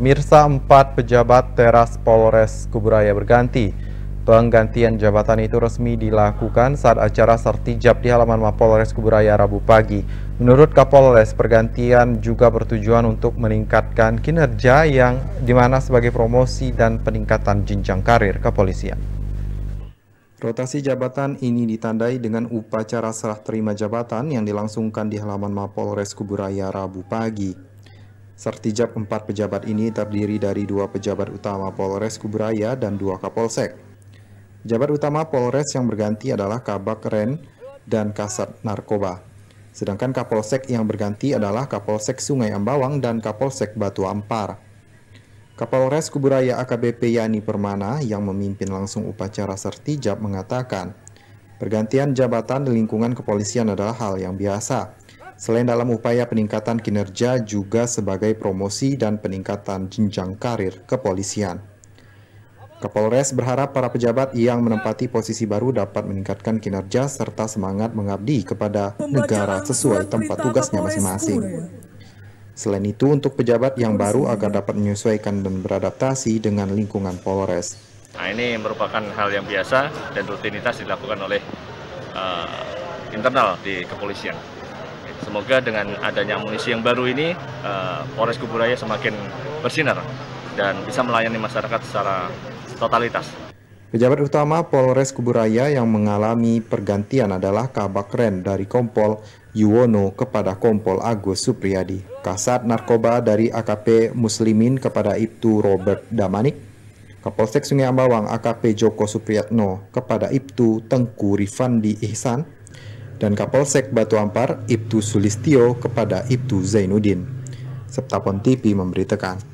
Mirsa empat pejabat teras Polres Kuburaya berganti. Penggantian jabatan itu resmi dilakukan saat acara sertijab di halaman Mapolres Kuburaya Rabu pagi. Menurut Kapolres, pergantian juga bertujuan untuk meningkatkan kinerja yang dimana sebagai promosi dan peningkatan jenjang karir kepolisian. Rotasi jabatan ini ditandai dengan upacara serah terima jabatan yang dilangsungkan di halaman Mapolres Kuburaya Rabu pagi. Sertijab empat pejabat ini terdiri dari dua pejabat utama Polres Kuburaya dan dua Kapolsek. Pejabat utama Polres yang berganti adalah Kabak Ren dan Kasat Narkoba. Sedangkan Kapolsek yang berganti adalah Kapolsek Sungai Ambawang dan Kapolsek Batu Ampar. Kapolres Kuburaya AKBP Yani Permana yang memimpin langsung upacara Sertijab mengatakan, pergantian jabatan di lingkungan kepolisian adalah hal yang biasa Selain dalam upaya peningkatan kinerja, juga sebagai promosi dan peningkatan jenjang karir kepolisian. Kapolres berharap para pejabat yang menempati posisi baru dapat meningkatkan kinerja serta semangat mengabdi kepada negara sesuai tempat tugasnya masing-masing. Selain itu, untuk pejabat yang baru agar dapat menyesuaikan dan beradaptasi dengan lingkungan Polres. Nah ini merupakan hal yang biasa dan rutinitas dilakukan oleh uh, internal di kepolisian. Semoga dengan adanya amunisi yang baru ini, uh, Polres Kuburaya semakin bersinar dan bisa melayani masyarakat secara totalitas. Pejabat utama Polres Kuburaya yang mengalami pergantian adalah Kabak Ren dari Kompol Yuwono kepada Kompol Agus Supriyadi, Kasat Narkoba dari AKP Muslimin kepada Ibtu Robert Damanik, Kapolsek Sungai Ambawang AKP Joko Supriyatno kepada Ibtu Tengku Rifandi Ihsan, dan Kapolsek Batu Ampar Ibtu Sulistio kepada Ibtu Zainuddin. Serta Pontipi memberitakan